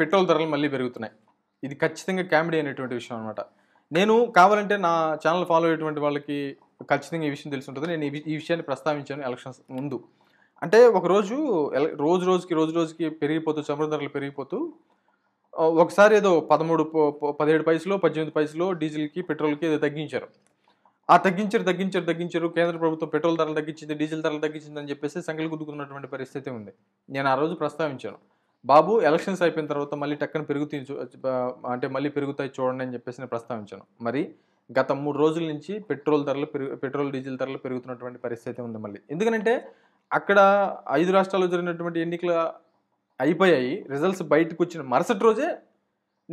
petrol ధరలు మళ్ళీ పెరుగుతున్నాయి ఇది ఖచ్చితంగా కామెడీ అనేటువంటి విషయం అనమాట నేను కావాలంటే నా ఛానల్ ఫాలో అయ్యేటువంటి వాళ్ళకి ఖచ్చితంగా ఈ విషయం తెలిసి ఉంటుంది నేను ఈ విషయాన్ని ప్రస్తావించాను ఎలక్షన్స్ ముందు అంటే ఒకరోజు రోజు రోజుకి రోజు రోజుకి పెరిగిపోతూ చమురు ధరలు పెరిగిపోతూ ఒకసారి ఏదో పదమూడు పదిహేడు పైసలో పద్దెనిమిది పైసలో డీజిల్కి పెట్రోల్కి ఏదో తగ్గించారు ఆ తగ్గించారు తగ్గించారు తగ్గించారు కేంద్ర ప్రభుత్వం పెట్రోల్ ధరలు తగ్గించింది డీజిల్ ధరలు తగ్గించింది అని చెప్పేసి సంఖ్యలు గుద్దుకున్నటువంటి పరిస్థితి ఉంది నేను ఆ రోజు ప్రస్తావించాను బాబు ఎలక్షన్స్ అయిపోయిన తర్వాత మళ్ళీ టక్కన పెరుగుతాయి అంటే మళ్ళీ పెరుగుతాయి చూడండి అని చెప్పేసి నేను ప్రస్తావించాను మరి గత మూడు రోజుల నుంచి పెట్రోల్ ధరలు పెరుగు పెట్రోల్ డీజిల్ ధరలు పెరుగుతున్నటువంటి పరిస్థితి ఉంది మళ్ళీ ఎందుకంటే అక్కడ ఐదు రాష్ట్రాల్లో జరిగినటువంటి ఎన్నికలు అయిపోయాయి రిజల్ట్స్ బయటకు వచ్చిన మరుసటి రోజే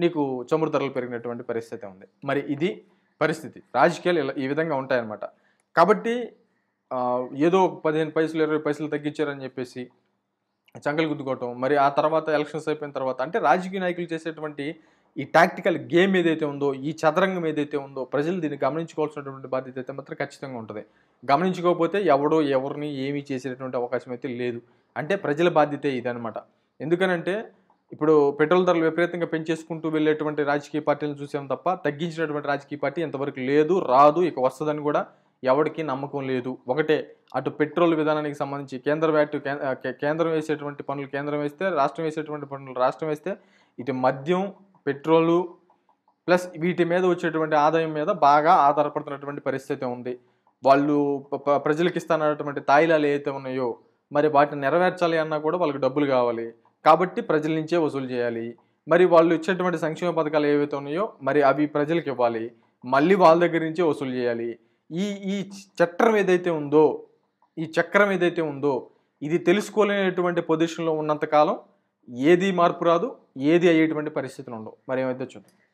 నీకు చమురు ధరలు పెరిగినటువంటి పరిస్థితి ఉంది మరి ఇది పరిస్థితి రాజకీయాలు ఇలా ఈ విధంగా ఉంటాయన్నమాట కాబట్టి ఏదో పదిహేను పైసలు ఇరవై పైసలు తగ్గించారని చెప్పేసి చంకలు గుద్దుకోవటం మరి ఆ తర్వాత ఎలక్షన్స్ అయిపోయిన తర్వాత అంటే రాజకీయ నాయకులు చేసేటువంటి ఈ టాక్టికల్ గేమ్ ఏదైతే ఉందో ఈ చదరంగం ఏదైతే ఉందో ప్రజలు దీన్ని గమనించుకోవాల్సినటువంటి బాధ్యత అయితే మాత్రం ఖచ్చితంగా ఉంటుంది గమనించుకోకపోతే ఎవడో ఎవరిని ఏమీ చేసేటటువంటి అవకాశం అయితే లేదు అంటే ప్రజల బాధ్యత ఇదనమాట ఎందుకనంటే ఇప్పుడు పెట్రోల్ ధరలు విపరీతంగా పెంచేసుకుంటూ వెళ్ళేటువంటి రాజకీయ పార్టీలను చూసాం తప్ప తగ్గించినటువంటి రాజకీయ పార్టీ ఎంతవరకు లేదు రాదు ఇక వస్తుందని కూడా ఎవరికి నమ్మకం లేదు ఒకటే అటు పెట్రోల్ విధానానికి సంబంధించి కేంద్ర వ్యాట్ కేంద్రం వేసేటువంటి పనులు కేంద్రం వేస్తే రాష్ట్రం వేసేటువంటి పనులు రాష్ట్రం వేస్తే ఇటు మద్యం పెట్రోలు ప్లస్ వీటి మీద వచ్చేటువంటి ఆదాయం మీద బాగా ఆధారపడుతున్నటువంటి పరిస్థితి ఉంది వాళ్ళు ప్రజలకు ఇస్తానటువంటి తాయిలాలు ఏవైతే ఉన్నాయో మరి వాటిని నెరవేర్చాలి అన్నా కూడా వాళ్ళకి డబ్బులు కావాలి కాబట్టి ప్రజల నుంచే వసూలు చేయాలి మరి వాళ్ళు ఇచ్చేటువంటి సంక్షేమ పథకాలు ఏవైతే ఉన్నాయో మరి అవి ప్రజలకు ఇవ్వాలి మళ్ళీ వాళ్ళ దగ్గర నుంచే వసూలు చేయాలి ఈ ఈ చట్టం ఏదైతే ఉందో ఈ చక్రం ఏదైతే ఉందో ఇది తెలుసుకోలేనటువంటి పొజిషన్లో ఉన్నంతకాలం ఏది మార్పు రాదు ఏది అయ్యేటువంటి పరిస్థితులు ఉండవు మరి ఏమైతే చూద్దాం